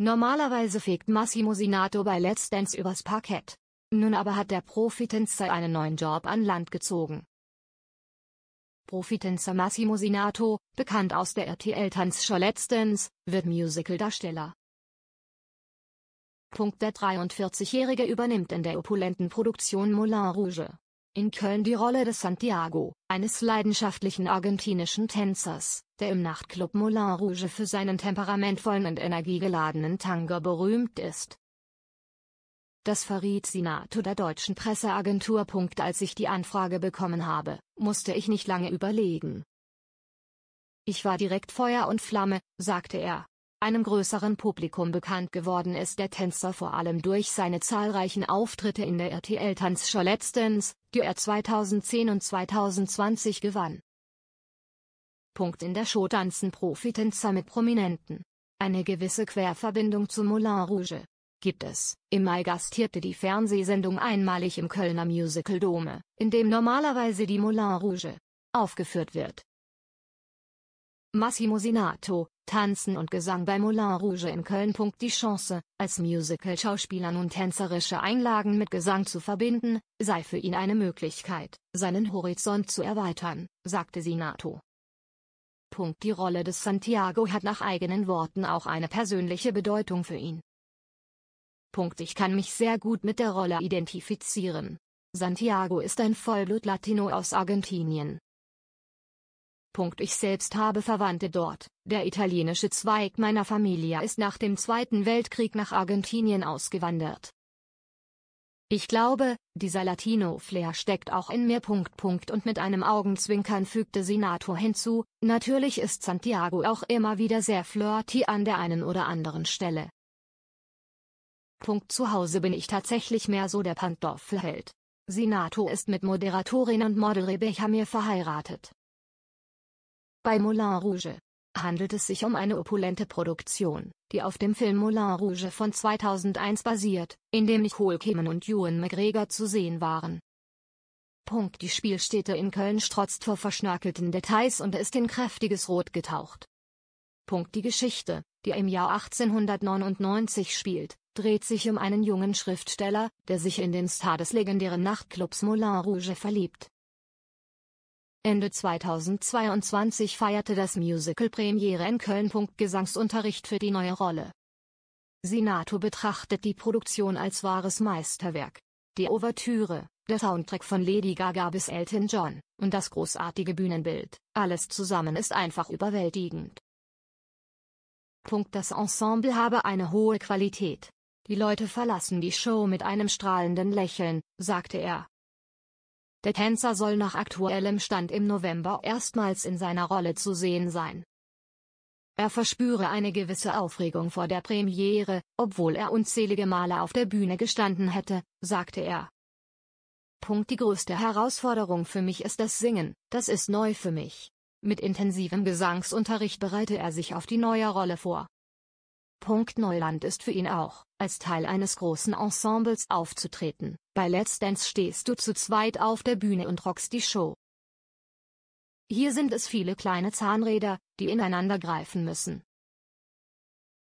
Normalerweise fegt Massimo Sinato bei Let's Dance übers Parkett. Nun aber hat der Profitänzer einen neuen Job an Land gezogen. Profitänzer Massimo Sinato, bekannt aus der RTL-Tanzshow Let's Dance, wird Musical-Darsteller. Der 43-Jährige übernimmt in der opulenten Produktion Moulin Rouge in Köln die Rolle des Santiago, eines leidenschaftlichen argentinischen Tänzers, der im Nachtclub Moulin Rouge für seinen temperamentvollen und energiegeladenen Tango berühmt ist. Das verriet Sinato der deutschen Presseagentur. Als ich die Anfrage bekommen habe, musste ich nicht lange überlegen. Ich war direkt Feuer und Flamme, sagte er, einem größeren Publikum bekannt geworden ist der Tänzer vor allem durch seine zahlreichen Auftritte in der RTL-Tanzshow Letztens, die er 2010 und 2020 gewann. Punkt in der Show tanzen Profitänzer mit Prominenten. Eine gewisse Querverbindung zu Moulin Rouge gibt es. Im Mai gastierte die Fernsehsendung einmalig im Kölner Musical Dome, in dem normalerweise die Moulin Rouge aufgeführt wird. Massimo Sinato, Tanzen und Gesang bei Moulin Rouge in Köln. Die Chance, als Musical-Schauspieler nun tänzerische Einlagen mit Gesang zu verbinden, sei für ihn eine Möglichkeit, seinen Horizont zu erweitern, sagte Sinato. Die Rolle des Santiago hat nach eigenen Worten auch eine persönliche Bedeutung für ihn. Ich kann mich sehr gut mit der Rolle identifizieren. Santiago ist ein Vollblut-Latino aus Argentinien, ich selbst habe Verwandte dort. Der italienische Zweig meiner Familie ist nach dem Zweiten Weltkrieg nach Argentinien ausgewandert. Ich glaube, dieser Latino-Flair steckt auch in mir. Und mit einem Augenzwinkern fügte Senator hinzu, natürlich ist Santiago auch immer wieder sehr flirty an der einen oder anderen Stelle. Punkt zu Hause bin ich tatsächlich mehr so der Pantoffelheld. Senato ist mit Moderatorin und Model Rebecca mir verheiratet. Bei Moulin Rouge handelt es sich um eine opulente Produktion, die auf dem Film Moulin Rouge von 2001 basiert, in dem Nicole Kemen und Ewan McGregor zu sehen waren. Punkt die Spielstätte in Köln strotzt vor verschnörkelten Details und ist in kräftiges Rot getaucht. Punkt die Geschichte, die im Jahr 1899 spielt, dreht sich um einen jungen Schriftsteller, der sich in den Star des legendären Nachtclubs Moulin Rouge verliebt. Ende 2022 feierte das Musical Premiere in Köln. Gesangsunterricht für die neue Rolle. Sinato betrachtet die Produktion als wahres Meisterwerk. Die Ouvertüre, der Soundtrack von Lady Gaga bis Elton John und das großartige Bühnenbild, alles zusammen ist einfach überwältigend. Das Ensemble habe eine hohe Qualität. Die Leute verlassen die Show mit einem strahlenden Lächeln, sagte er. Der Tänzer soll nach aktuellem Stand im November erstmals in seiner Rolle zu sehen sein. Er verspüre eine gewisse Aufregung vor der Premiere, obwohl er unzählige Male auf der Bühne gestanden hätte, sagte er. Punkt die größte Herausforderung für mich ist das Singen, das ist neu für mich. Mit intensivem Gesangsunterricht bereite er sich auf die neue Rolle vor. Punkt Neuland ist für ihn auch, als Teil eines großen Ensembles aufzutreten. Bei Let's Dance stehst du zu zweit auf der Bühne und rockst die Show. Hier sind es viele kleine Zahnräder, die ineinander greifen müssen.